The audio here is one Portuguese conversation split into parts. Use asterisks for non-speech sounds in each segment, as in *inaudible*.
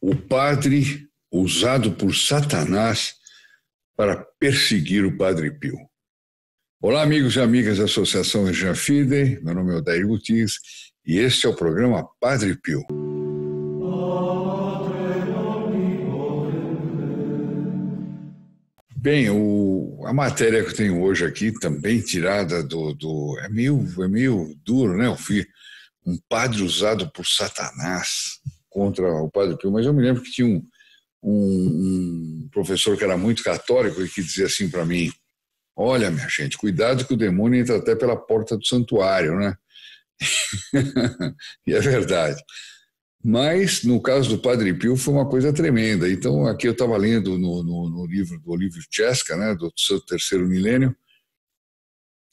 o padre usado por Satanás para perseguir o Padre Pio. Olá, amigos e amigas da Associação Regina Fidei, meu nome é Odair Gutierrez e este é o programa Padre Pio. Bem, o, a matéria que eu tenho hoje aqui, também tirada do. do é, meio, é meio duro, né? Eu vi um padre usado por Satanás contra o Padre Pio, mas eu me lembro que tinha um, um, um professor que era muito católico e que dizia assim para mim: Olha, minha gente, cuidado que o demônio entra até pela porta do santuário, né? *laughs* e é verdade. Mas, no caso do Padre Pio, foi uma coisa tremenda. Então, aqui eu estava lendo no, no, no, livro do Olívio Chesca, né, do seu terceiro milênio,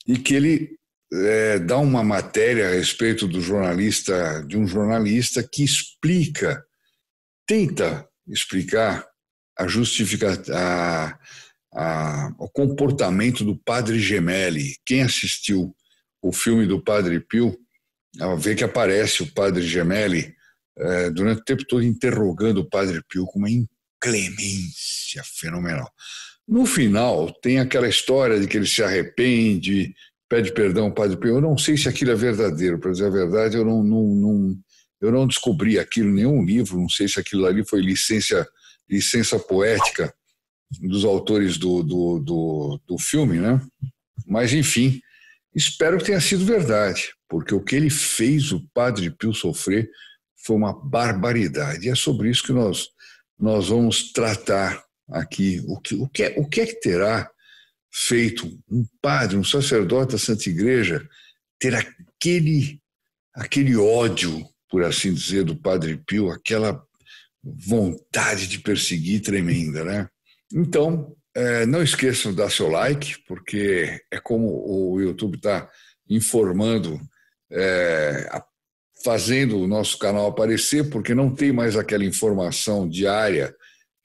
e que ele é, dá uma matéria a respeito do jornalista, de um jornalista que explica, tenta explicar a justifica, a, a, o comportamento do padre Gemelli. Quem assistiu o filme do padre Pio, vê que aparece o padre Gemelli é, durante o tempo todo interrogando o padre Pio com uma inclemência fenomenal. No final, tem aquela história de que ele se arrepende, pede perdão ao Padre Pio. Eu não sei se aquilo é verdadeiro, para dizer a verdade, eu não, não, não, eu não descobri aquilo em nenhum livro, não sei se aquilo ali foi licença, licença poética dos autores do, do, do, do filme, né? Mas, enfim, espero que tenha sido verdade, porque o que ele fez o Padre Pio sofrer foi uma barbaridade. E é sobre isso que nós, nós vamos tratar aqui. O que, o que, é, o que é que terá feito um padre, um sacerdote da Santa Igreja, ter aquele, aquele ódio, por assim dizer, do Padre Pio, aquela vontade de perseguir tremenda, né? Então, é, não esqueçam de dar seu like, porque é como o YouTube está informando, é, fazendo o nosso canal aparecer, porque não tem mais aquela informação diária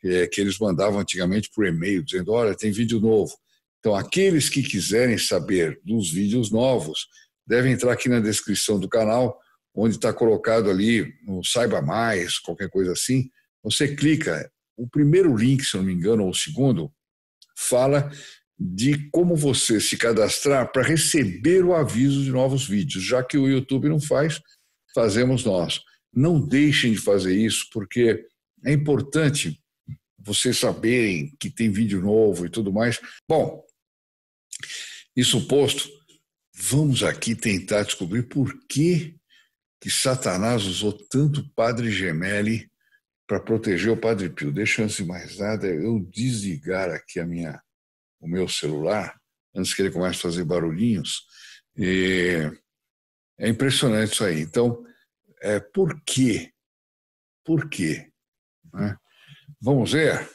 é, que eles mandavam antigamente por e-mail, dizendo: olha, tem vídeo novo. Então, aqueles que quiserem saber dos vídeos novos, devem entrar aqui na descrição do canal, onde está colocado ali no Saiba Mais, qualquer coisa assim. Você clica, o primeiro link, se não me engano, ou o segundo, fala de como você se cadastrar para receber o aviso de novos vídeos, já que o YouTube não faz, fazemos nós. Não deixem de fazer isso, porque é importante vocês saberem que tem vídeo novo e tudo mais. Bom, isso posto, vamos aqui tentar descobrir por que, que Satanás usou tanto Padre Gemelli para proteger o Padre Pio. Deixa antes de mais nada eu desligar aqui a minha, o meu celular, antes que ele comece a fazer barulhinhos. E é impressionante isso aí. Então, é, por quê? Por quê? Né? Vamos ver?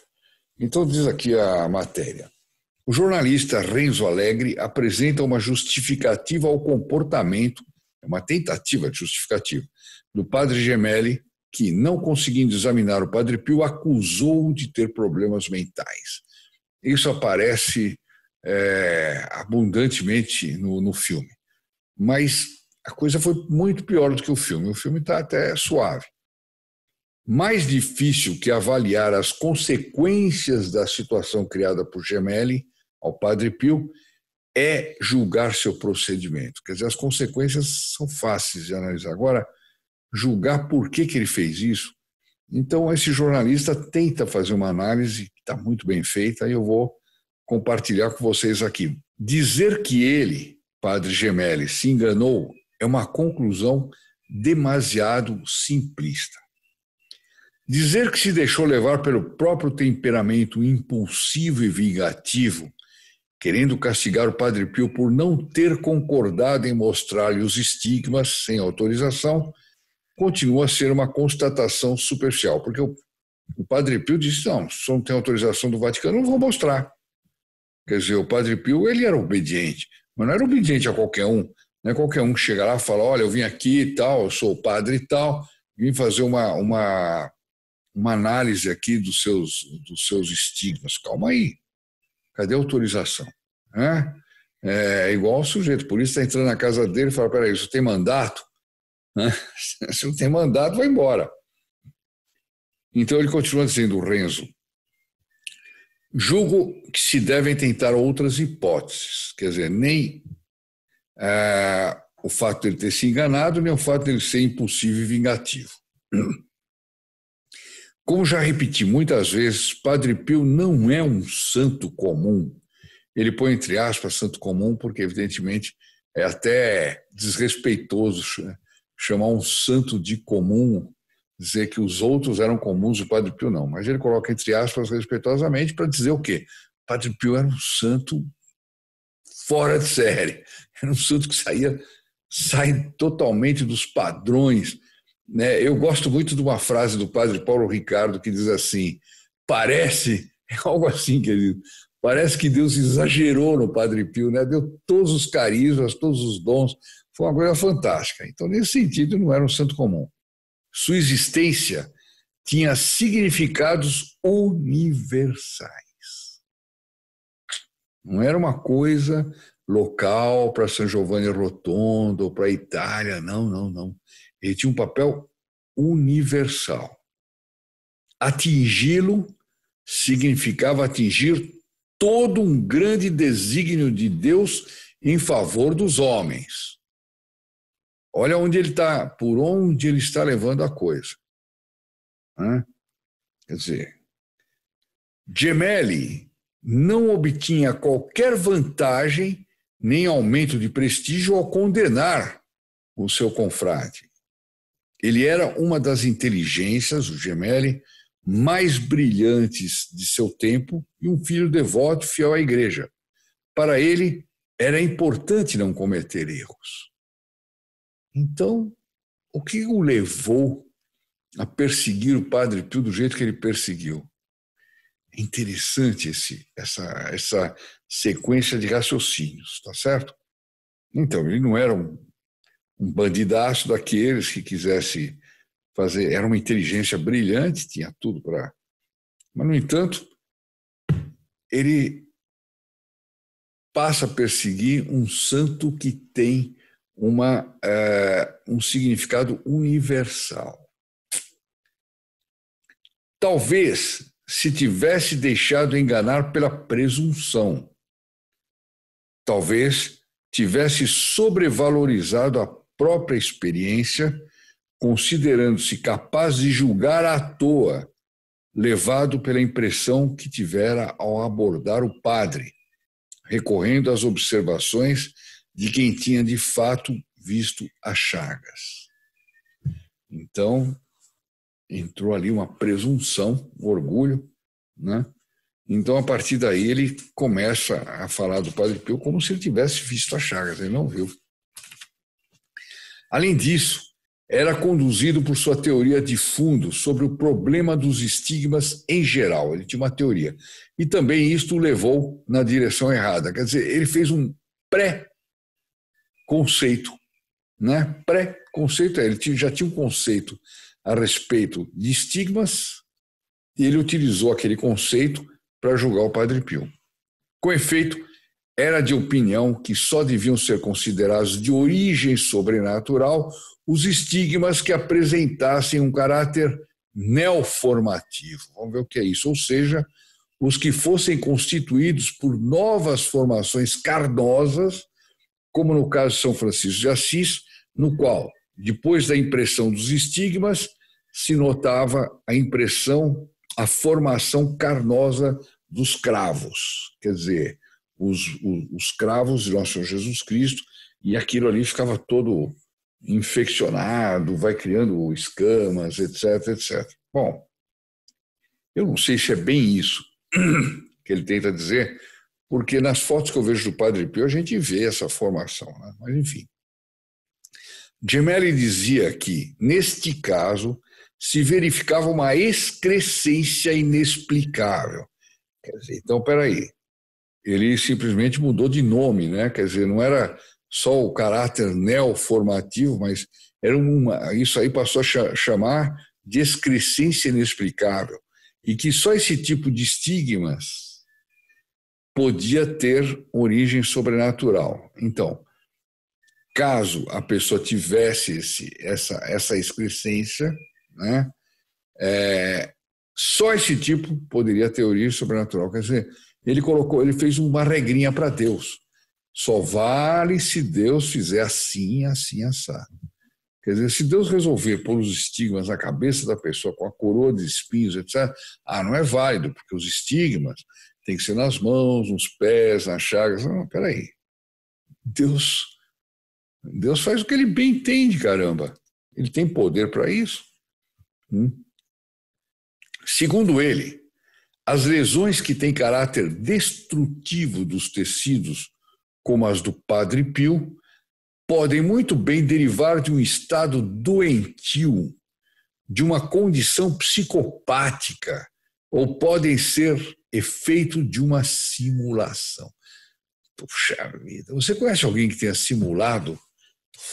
Então, diz aqui a matéria. O jornalista Renzo Alegre apresenta uma justificativa ao comportamento, uma tentativa de justificativa, do padre Gemelli, que, não conseguindo examinar o padre Pio, acusou de ter problemas mentais. Isso aparece é, abundantemente no, no filme. Mas a coisa foi muito pior do que o filme. O filme está até suave. Mais difícil que avaliar as consequências da situação criada por Gemelli ao Padre Pio é julgar seu procedimento. Quer dizer, as consequências são fáceis de analisar. Agora, julgar por que, que ele fez isso. Então, esse jornalista tenta fazer uma análise que está muito bem feita e eu vou compartilhar com vocês aqui. Dizer que ele, Padre Gemelli, se enganou é uma conclusão demasiado simplista. Dizer que se deixou levar pelo próprio temperamento impulsivo e vingativo querendo castigar o Padre Pio por não ter concordado em mostrar-lhe os estigmas sem autorização, continua a ser uma constatação superficial, porque o, o Padre Pio disse: não, só não tem autorização do Vaticano, não vou mostrar. Quer dizer, o Padre Pio ele era obediente, mas não era obediente a qualquer um. Não é qualquer um que chega lá e fala: olha, eu vim aqui e tal, eu sou o padre e tal, vim fazer uma, uma, uma análise aqui dos seus, dos seus estigmas. Calma aí. Cadê a autorização? É, é igual o sujeito, por isso está entrando na casa dele e fala, peraí, isso tem mandato? *laughs* Se não tem mandato, vai embora. Então ele continua dizendo, Renzo, julgo que se devem tentar outras hipóteses, quer dizer, nem é, o fato de ele ter se enganado, nem o fato de ele ser impulsivo e vingativo. Como já repeti muitas vezes, Padre Pio não é um santo comum. Ele põe entre aspas santo comum porque, evidentemente, é até desrespeitoso chamar um santo de comum, dizer que os outros eram comuns, o Padre Pio não. Mas ele coloca entre aspas respeitosamente para dizer o quê? Padre Pio era um santo fora de série. Era um santo que saía, sai totalmente dos padrões né? Eu gosto muito de uma frase do padre Paulo Ricardo que diz assim: parece, *laughs* é algo assim, querido, parece que Deus exagerou no Padre Pio, né? deu todos os carismas, todos os dons, foi uma coisa fantástica. Então, nesse sentido, não era um santo comum. Sua existência tinha significados universais. Não era uma coisa local para São Giovanni Rotondo ou para a Itália, não, não, não. Ele tinha um papel universal. Atingi-lo significava atingir todo um grande desígnio de Deus em favor dos homens. Olha onde ele está, por onde ele está levando a coisa. Quer dizer, Gemelli não obtinha qualquer vantagem nem aumento de prestígio ao condenar o seu confrade. Ele era uma das inteligências, o Gemelli, mais brilhantes de seu tempo e um filho devoto fiel à igreja. Para ele, era importante não cometer erros. Então, o que o levou a perseguir o Padre Pio do jeito que ele perseguiu? É interessante esse, essa, essa sequência de raciocínios, tá certo? Então, ele não era um um bandidaço daqueles que quisesse fazer. Era uma inteligência brilhante, tinha tudo para. Mas, no entanto, ele passa a perseguir um santo que tem uma, eh, um significado universal. Talvez se tivesse deixado enganar pela presunção. Talvez tivesse sobrevalorizado a própria experiência, considerando-se capaz de julgar à toa, levado pela impressão que tivera ao abordar o padre, recorrendo às observações de quem tinha de fato visto as chagas. Então, entrou ali uma presunção, um orgulho, né? Então, a partir daí, ele começa a falar do Padre Pio como se ele tivesse visto as chagas, ele não viu. Além disso, era conduzido por sua teoria de fundo sobre o problema dos estigmas em geral. Ele tinha uma teoria. E também isto o levou na direção errada. Quer dizer, ele fez um pré-conceito. Né? Pré-conceito é, ele já tinha um conceito a respeito de estigmas e ele utilizou aquele conceito para julgar o Padre Pio. Com efeito, era de opinião que só deviam ser considerados de origem sobrenatural os estigmas que apresentassem um caráter neoformativo. Vamos ver o que é isso. Ou seja, os que fossem constituídos por novas formações carnosas, como no caso de São Francisco de Assis, no qual, depois da impressão dos estigmas, se notava a impressão, a formação carnosa dos cravos. Quer dizer, os, os, os cravos de Nosso Senhor Jesus Cristo e aquilo ali ficava todo infeccionado, vai criando escamas, etc, etc. Bom, eu não sei se é bem isso *clears throat* que ele tenta dizer, porque nas fotos que eu vejo do Padre Pio a gente vê essa formação, né? mas enfim. Gemelli dizia que, neste caso, se verificava uma excrescência inexplicável. Quer dizer, então, peraí, ele simplesmente mudou de nome, né? Quer dizer, não era só o caráter neoformativo, mas era uma, isso aí passou a chamar de excrescência inexplicável. E que só esse tipo de estigmas podia ter origem sobrenatural. Então, caso a pessoa tivesse esse, essa, essa excrescência, né? É, só esse tipo poderia ter origem sobrenatural. Quer dizer, ele colocou, ele fez uma regrinha para Deus. Só vale se Deus fizer assim, assim, assado. Quer dizer, se Deus resolver pôr os estigmas na cabeça da pessoa com a coroa de espinhos, etc., ah, não é válido, porque os estigmas têm que ser nas mãos, nos pés, nas chagas. Não, peraí. Deus, Deus faz o que ele bem entende, caramba. Ele tem poder para isso. Hum? Segundo ele, as lesões que têm caráter destrutivo dos tecidos, como as do Padre Pio, podem muito bem derivar de um estado doentio, de uma condição psicopática, ou podem ser efeito de uma simulação. Puxa vida, você conhece alguém que tenha simulado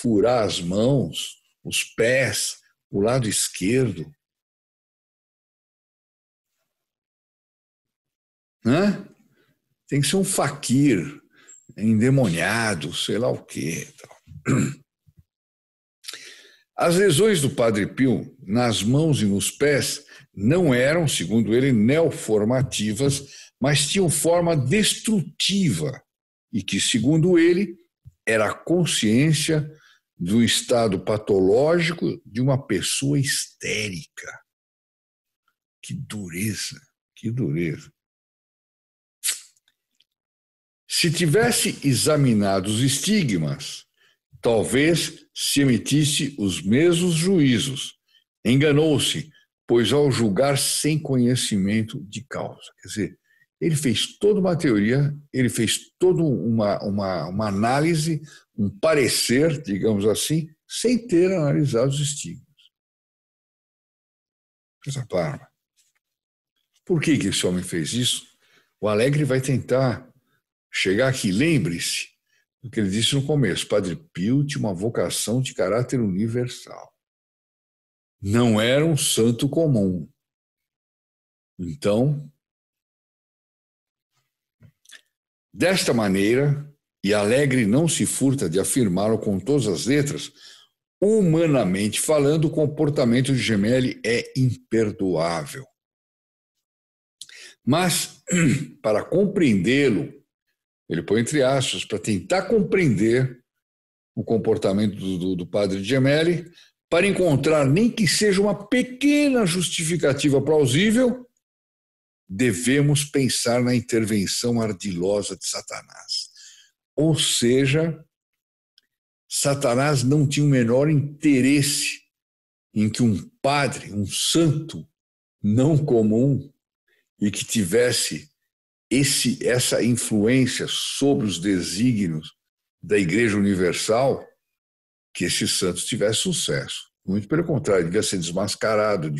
furar as mãos, os pés, o lado esquerdo, né? Tem que ser um faquir, endemoniado, sei lá o quê. As lesões do Padre Pio nas mãos e nos pés não eram, segundo ele, neoformativas, mas tinham forma destrutiva e que, segundo ele, era a consciência do estado patológico de uma pessoa histérica. Que dureza, que dureza. Se tivesse examinado os estigmas, talvez se emitisse os mesmos juízos. Enganou-se, pois ao julgar sem conhecimento de causa. Quer dizer, ele fez toda uma teoria, ele fez toda uma, uma, uma análise, um parecer, digamos assim, sem ter analisado os estigmas. Essa Parma. Por que, que esse homem fez isso? O Alegre vai tentar chegar aqui. Lembre-se do que ele disse no começo: Padre Pio tinha uma vocação de caráter universal. Não era um santo comum. Então, desta maneira, e Alegre não se furta de afirmar com todas as letras, humanamente falando, o comportamento de Gemelli é imperdoável. Mas, *clears throat* para compreendê-lo ele põe entre aspas para tentar compreender o comportamento do, do, do padre Gemelli, para encontrar nem que seja uma pequena justificativa plausível, devemos pensar na intervenção ardilosa de Satanás. Ou seja, Satanás não tinha o menor interesse em que um padre, um santo não comum, e que tivesse esse, essa influência sobre os desígnios da Igreja Universal que esse santo tivesse sucesso. Muito pelo contrário, devia ser desmascarado,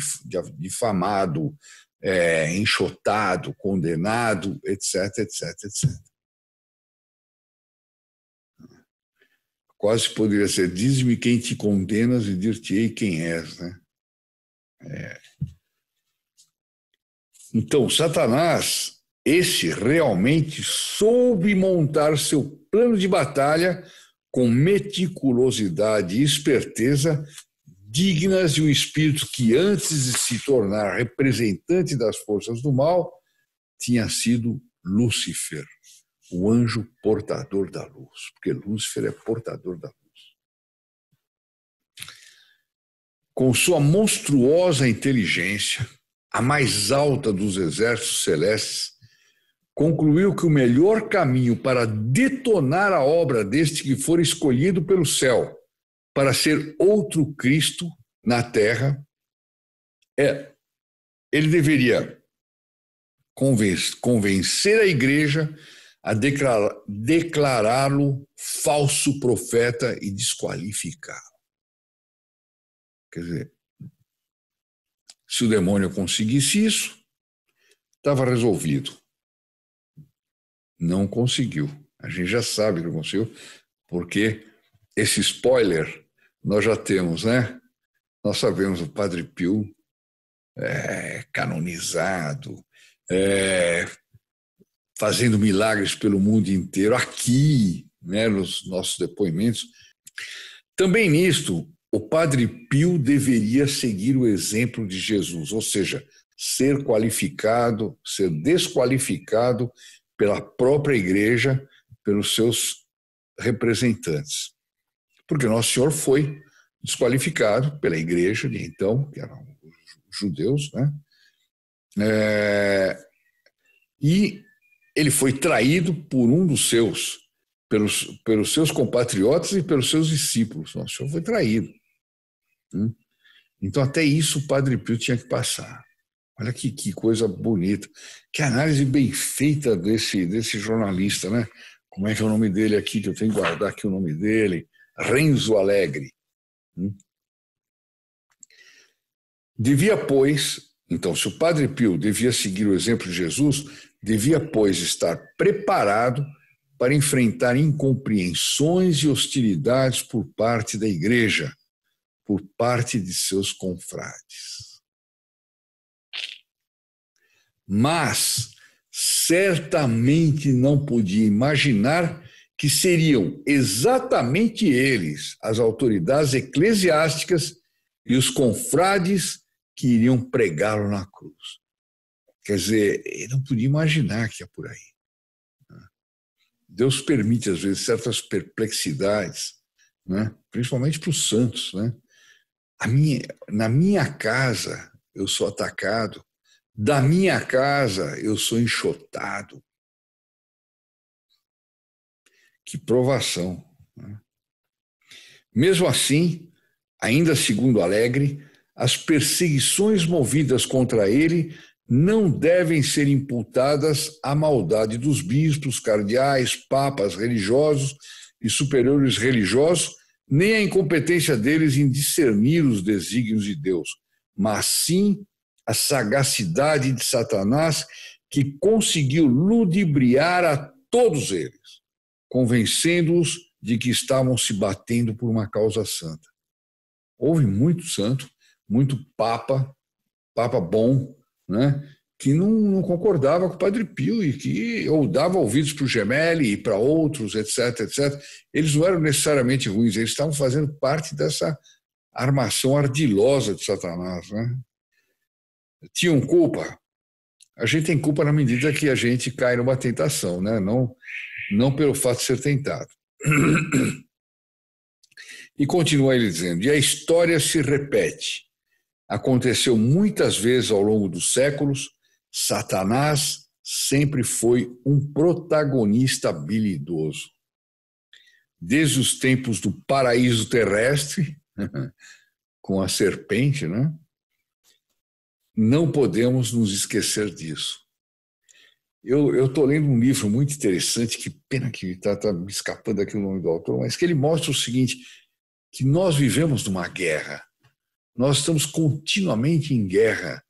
difamado, é, enxotado, condenado, etc, etc, etc. Quase poderia ser, diz-me quem te condenas e dir-te-ei quem és, né? É. Então, Satanás este realmente soube montar seu plano de batalha com meticulosidade e esperteza dignas de um espírito que, antes de se tornar representante das forças do mal, tinha sido Lúcifer, o anjo portador da luz, porque Lúcifer é portador da luz. Com sua monstruosa inteligência, a mais alta dos exércitos celestes, concluiu que o melhor caminho para detonar a obra deste que for escolhido pelo céu para ser outro Cristo na terra é ele deveria convencer a igreja a declará-lo falso profeta e desqualificá-lo. Quer dizer, se o demônio conseguisse isso, estava resolvido não conseguiu. A gente já sabe que não conseguiu, porque esse spoiler nós já temos, né? Nós sabemos o Padre Pio é, canonizado, é, fazendo milagres pelo mundo inteiro, aqui, né, nos nossos depoimentos. Também nisto, o Padre Pio deveria seguir o exemplo de Jesus, ou seja, ser qualificado, ser desqualificado pela própria igreja, pelos seus representantes. Porque Nosso Senhor foi desqualificado pela igreja de então, que eram os judeus, né? É, e ele foi traído por um dos seus, pelos, pelos seus compatriotas e pelos seus discípulos. Nosso Senhor foi traído. Né? Então, até isso o Padre Pio tinha que passar. Olha que, que coisa bonita. Que análise bem feita desse, desse jornalista, né? Como é que é o nome dele aqui, que eu tenho que guardar aqui o nome dele? Renzo Alegre. Hum? Devia, pois, então, se o Padre Pio devia seguir o exemplo de Jesus, devia, pois, estar preparado para enfrentar incompreensões e hostilidades por parte da igreja, por parte de seus confrades mas certamente não podia imaginar que seriam exatamente eles, as autoridades eclesiásticas e os confrades que iriam pregá-lo na cruz. Quer dizer, ele não podia imaginar que ia é por aí. Deus permite, às vezes, certas perplexidades, né? principalmente para os santos. Né? Minha, na minha casa, eu sou atacado da minha casa eu sou enxotado. Que provação. Né? Mesmo assim, ainda segundo Alegre, as perseguições movidas contra ele não devem ser imputadas à maldade dos bispos, cardeais, papas, religiosos e superiores religiosos, nem à incompetência deles em discernir os desígnios de Deus, mas sim a sagacidade de Satanás que conseguiu ludibriar a todos eles, convencendo-os de que estavam se batendo por uma causa santa. Houve muito santo, muito papa, papa bom, né? que não, não, concordava com o Padre Pio e que ou dava ouvidos para o Gemelli e para outros, etc, etc. Eles não eram necessariamente ruins, eles estavam fazendo parte dessa armação ardilosa de Satanás, né? tinham culpa. A gente tem culpa na medida que a gente cai numa tentação, né? não, não pelo fato de ser tentado. E continua ele dizendo: e a história se repete. Aconteceu muitas vezes ao longo dos séculos, Satanás sempre foi um protagonista habilidoso. Desde os tempos do paraíso terrestre, *laughs* com a serpente, né? não podemos nos esquecer disso. Eu estou lendo um livro muito interessante, que pena que está tá me escapando aqui o nome do autor, mas que ele mostra o seguinte, que nós vivemos numa guerra. Nós estamos continuamente em guerra.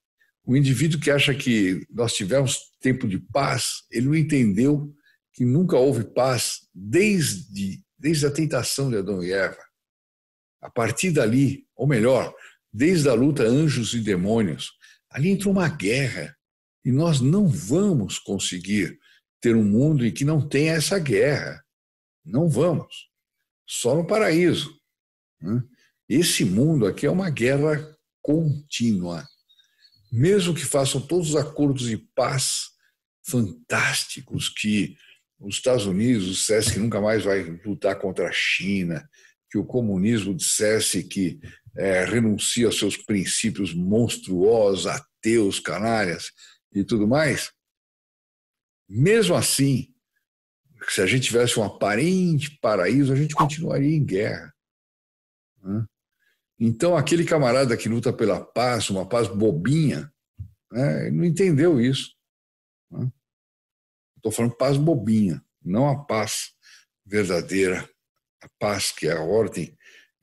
O indivíduo que acha que nós tivemos tempo de paz, ele não entendeu que nunca houve paz desde, desde a tentação de Adão e Eva. A partir dali, ou melhor, desde a luta anjos e demônios, Ali entrou uma guerra e nós não vamos conseguir ter um mundo em que não tenha essa guerra. Não vamos. Só no paraíso. Né? Esse mundo aqui é uma guerra contínua. Mesmo que façam todos os acordos de paz fantásticos que os Estados Unidos dissessem que nunca mais vai lutar contra a China, que o comunismo dissesse que é, renuncia aos seus princípios monstruosos, ateus, Canárias e tudo mais, mesmo assim, se a gente tivesse um aparente paraíso, a gente continuaria em guerra. Né? Então, aquele camarada que luta pela paz, uma paz bobinha, né, não entendeu isso. Né? Estou falando paz bobinha, não a paz verdadeira, a paz que é a ordem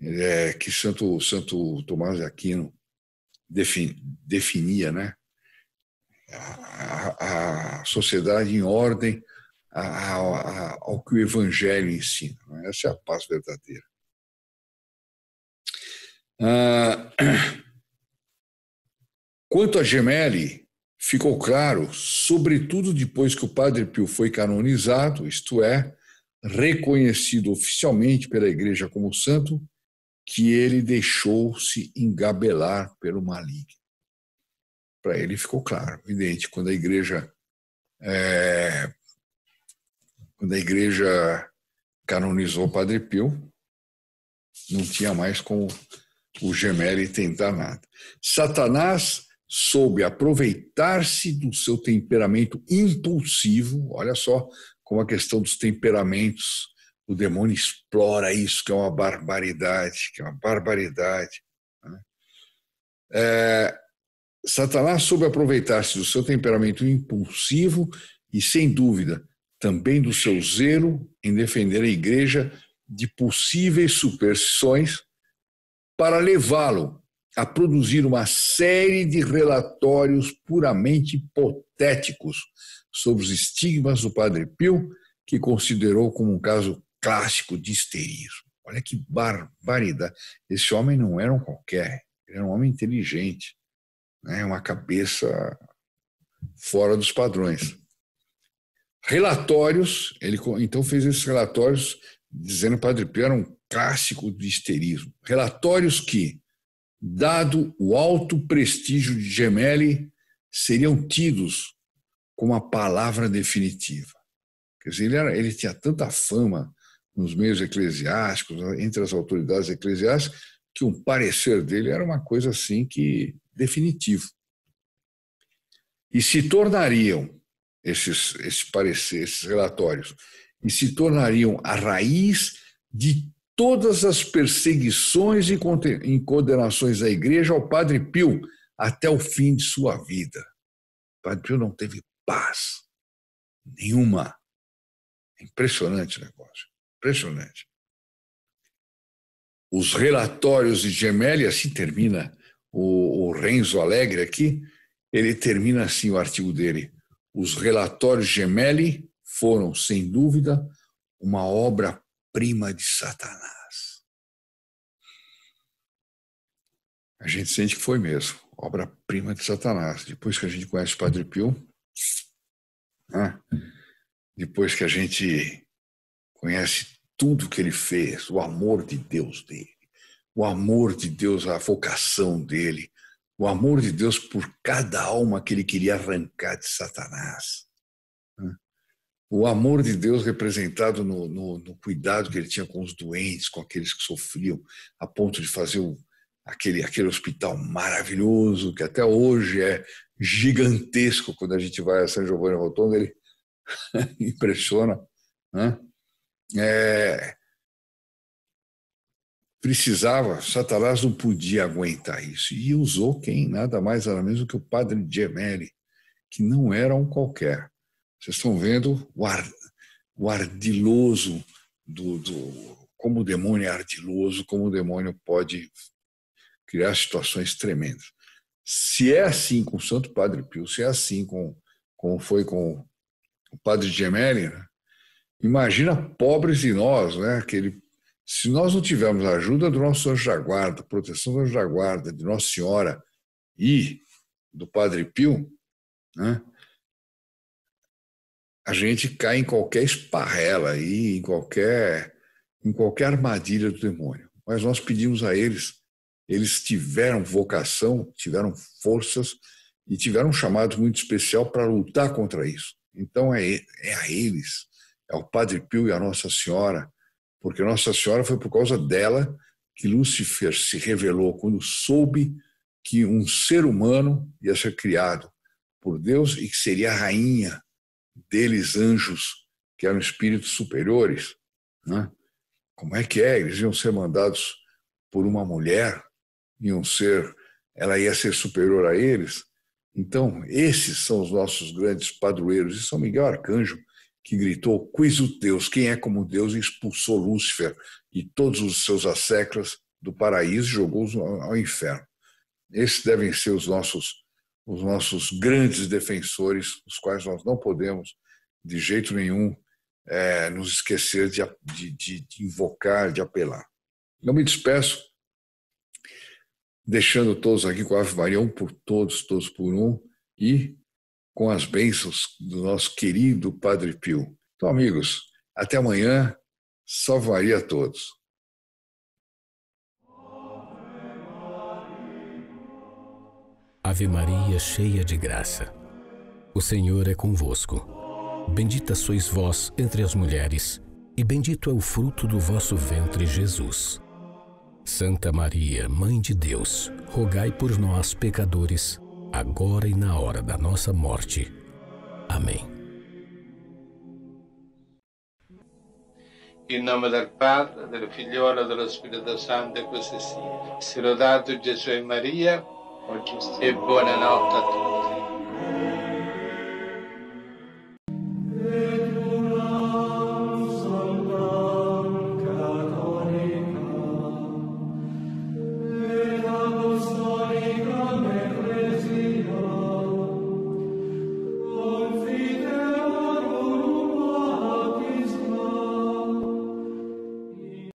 é, que Santo, Santo Tomás de Aquino defin, definia, né? A, a, sociedade em ordem a, a, ao que o Evangelho ensina. Né? Essa é a paz verdadeira. Ah, *clears throat* quanto a Gemelli, ficou claro, sobretudo depois que o Padre Pio foi canonizado, isto é, reconhecido oficialmente pela Igreja como santo, que ele deixou-se engabelar pelo maligno. Para ele ficou claro, evidente, quando a igreja é, quando a igreja canonizou o Padre Pio, não tinha mais como o Gemelli tentar nada. Satanás soube aproveitar-se do seu temperamento impulsivo, olha só como a questão dos temperamentos o demônio explora isso, que é uma barbaridade, que é uma barbaridade. Né? É, Satanás soube aproveitar-se do seu temperamento impulsivo e, sem dúvida, também do seu zelo em defender a igreja de possíveis superstições para levá-lo a produzir uma série de relatórios puramente hipotéticos sobre os estigmas do Padre Pio, que considerou como um caso clássico de histerismo. Olha que barbaridade. Esse homem não era um qualquer, ele era um homem inteligente, né? uma cabeça fora dos padrões. Relatórios, ele então fez esses relatórios dizendo que Padre Pio era um clássico de histerismo. Relatórios que, dado o alto prestígio de Gemelli, seriam tidos como a palavra definitiva. Quer dizer, ele, era, ele tinha tanta fama nos meios eclesiásticos, né, entre as autoridades eclesiásticas, que o parecer dele era uma coisa assim que definitivo. E se tornariam esses, esses pareceres, esses relatórios, e se tornariam a raiz de todas as perseguições e condenações da igreja ao Padre Pio até o fim de sua vida. O Padre Pio não teve paz nenhuma. É impressionante o negócio. Impressionante. Os relatórios de Gemelli, assim termina o, o Renzo Alegre aqui, ele termina assim o artigo dele. Os relatórios Gemelli foram, sem dúvida, uma obra-prima de Satanás. A gente sente que foi mesmo, obra-prima de Satanás. Depois que a gente conhece o Padre Pio, né? depois que a gente conhece tudo que ele fez, o amor de Deus dele, o amor de Deus, a vocação dele, o amor de Deus por cada alma que ele queria arrancar de Satanás. Né? O amor de Deus representado no, no, no cuidado que ele tinha com os doentes, com aqueles que sofriam, a ponto de fazer o, aquele, aquele hospital maravilhoso, que até hoje é gigantesco quando a gente vai a São Giovanni Rotondo, ele *laughs* impressiona. Né? é, precisava, Satanás não podia aguentar isso. E usou quem? Nada mais, era mesmo que o padre Gemelli, que não era um qualquer. Vocês estão vendo o, ar, o ardiloso do, do, Como o demônio é ardiloso, como o demônio pode criar situações tremendas. Se é assim com o Santo Padre Pio, se é assim com, como foi com o Padre Gemelli, né? Imagina pobres de nós, né? Aquele, se nós não tivermos a ajuda do nosso anjo da guarda, proteção do anjo da guarda, de Nossa Senhora e do Padre Pio, né? a gente cai em qualquer esparrela e em qualquer, em qualquer armadilha do demônio. Mas nós pedimos a eles, eles tiveram vocação, tiveram forças e tiveram um chamado muito especial para lutar contra isso. Então é, é a eles ao é Padre Pio e à Nossa Senhora, porque Nossa Senhora foi por causa dela que Lúcifer se revelou quando soube que um ser humano ia ser criado por Deus e que seria a rainha deles, anjos, que eram espíritos superiores. Né? Como é que é? Eles iam ser mandados por uma mulher, iam ser, ela ia ser superior a eles. Então, esses são os nossos grandes padroeiros. E São Miguel Arcanjo que gritou: Quis o Deus, quem é como Deus, e expulsou Lúcifer e todos os seus asseclas do paraíso e jogou-os ao inferno. Esses devem ser os nossos, os nossos grandes defensores, os quais nós não podemos, de jeito nenhum, é, nos esquecer de, de, de invocar, de apelar. Eu me despeço, deixando todos aqui com a Ave Maria, um por todos, todos por um, e com as bênçãos do nosso querido Padre Pio. Então, amigos, até amanhã. salve a todos. Ave Maria, cheia de graça. O Senhor é convosco. Bendita sois vós entre as mulheres, e bendito é o fruto do vosso ventre, Jesus. Santa Maria, Mãe de Deus, rogai por nós, pecadores agora e na hora da nossa morte. Amém. Em nome do Padre, do Figliolo e do Espírito Santo, così sia. Sì. Lodato Gesù e Maria, e boa noite a todos.